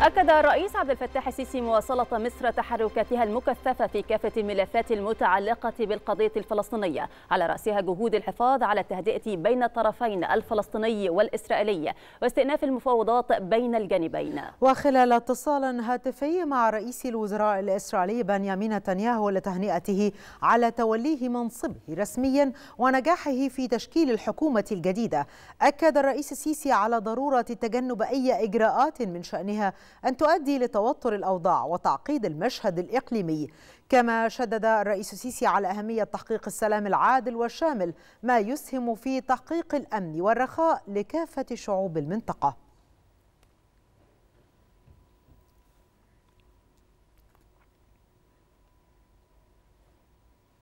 أكد الرئيس عبد الفتاح السيسي مواصلة مصر تحركاتها المكثفة في كافة الملفات المتعلقة بالقضية الفلسطينية على رأسها جهود الحفاظ على التهدئة بين الطرفين الفلسطيني والإسرائيلي واستئناف المفاوضات بين الجانبين وخلال اتصال هاتفي مع رئيس الوزراء الإسرائيلي بنيامين نتنياهو لتهنئته على توليه منصبه رسميا ونجاحه في تشكيل الحكومة الجديدة أكد الرئيس السيسي على ضرورة تجنب أي إجراءات من شأنها أن تؤدي لتوتر الأوضاع وتعقيد المشهد الإقليمي كما شدد الرئيس السيسي على أهمية تحقيق السلام العادل والشامل ما يسهم في تحقيق الأمن والرخاء لكافة شعوب المنطقة